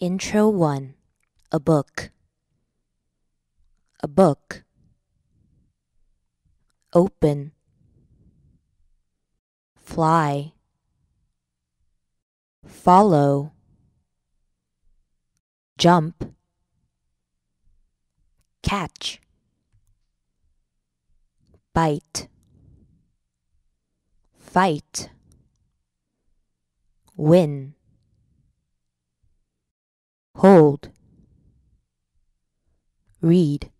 Intro 1 A Book A Book Open Fly Follow Jump Catch Bite Fight Win hold, read,